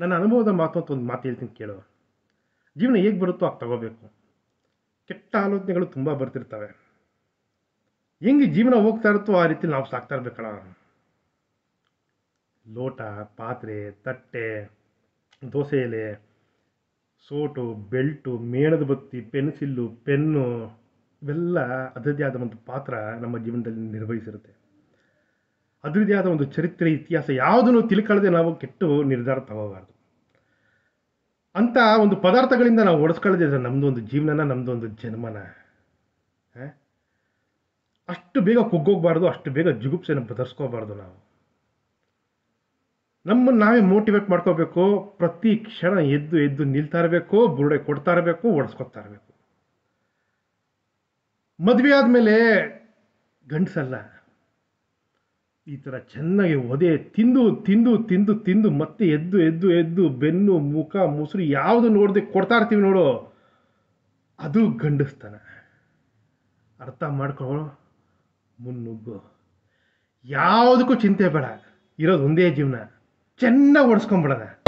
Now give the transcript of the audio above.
ನನ್ನ ಅನುಭವದ ಮಾತು ಅಂತ ಒಂದು ಮಾತು ಹೇಳ್ತೀನಿ ಕೇಳೋ ಜೀವನ ಹೇಗೆ ಬರುತ್ತೋ ಅದು ತಗೋಬೇಕು ಕೆಟ್ಟ ಆಲೋಚನೆಗಳು ತುಂಬ ಬರ್ತಿರ್ತವೆ ಹೆಂಗೆ ಜೀವನ ಹೋಗ್ತಾ ಇರುತ್ತೋ ಆ ರೀತಿ ನಾವು ಸಾಕ್ತಾ ಇರ್ಬೇಕಣ ಲೋಟ ಪಾತ್ರೆ ತಟ್ಟೆ ದೋಸೆ ಎಲೆ ಸೋಟು ಬೆಲ್ಟು ಮೇಣದ ಬತ್ತಿ ಪೆನ್ಸಿಲ್ಲು ಪೆನ್ನು ಇವೆಲ್ಲ ಅದರದೇ ಆದ ಒಂದು ಪಾತ್ರ ನಮ್ಮ ಜೀವನದಲ್ಲಿ ನಿರ್ವಹಿಸಿರುತ್ತೆ ಅದರದೇ ಆದ ಒಂದು ಚರಿತ್ರೆ ಇತಿಹಾಸ ಯಾವುದನ್ನು ತಿಳ್ಕೊಳ್ಳದೆ ನಾವು ಕೆಟ್ಟು ನಿರ್ಧಾರ ತಗೋಬಾರ್ದು ಅಂತ ಒಂದು ಪದಾರ್ಥಗಳಿಂದ ನಾವು ಒಡಿಸ್ಕೊಳ್ಳದೆ ಒಂದು ಜೀವನನ ಒಂದು ಜನ್ಮನ ಅಷ್ಟು ಬೇಗ ಕುಗ್ಗೋಗ್ಬಾರ್ದು ಅಷ್ಟು ಬೇಗ ಜುಗುಪ್ಸೆಯನ್ನು ಬದರ್ಸ್ಕೋಬಾರ್ದು ನಾವು ನಮ್ಮನ್ನು ನಾವೇ ಮೋಟಿವೇಟ್ ಮಾಡ್ಕೋಬೇಕು ಪ್ರತಿ ಕ್ಷಣ ಎದ್ದು ಎದ್ದು ನಿಲ್ತಾ ಇರಬೇಕು ಬುರುಡೆ ಕೊಡ್ತಾ ಇರಬೇಕು ಓಡಿಸ್ಕೊತಾ ಇರಬೇಕು ಮದುವೆ ಆದಮೇಲೆ ಗಂಡಸಲ್ಲ ಈ ಥರ ಚೆನ್ನಾಗಿ ಒದೆ ತಿಂದು ತಿಂದು ತಿಂದು ತಿಂದು ಮತ್ತೆ ಎದ್ದು ಎದ್ದು ಎದ್ದು ಬೆನ್ನು ಮುಖ ಮುಸುರು ಯಾವುದು ನೋಡದೆ ಕೊಡ್ತಾ ಇರ್ತೀವಿ ನೋಡು ಅದು ಗಂಡಸ್ತಾನೆ ಅರ್ಥ ಮಾಡ್ಕೊಳ್ಳೋ ಮುನ್ನುಗ್ಗು ಯಾವುದಕ್ಕೂ ಚಿಂತೆ ಬೇಡ ಇರೋದು ಒಂದೇ ಜೀವನ ಚೆನ್ನಾಗಿ ಓಡಿಸ್ಕೊಂಬಿಡೋಣ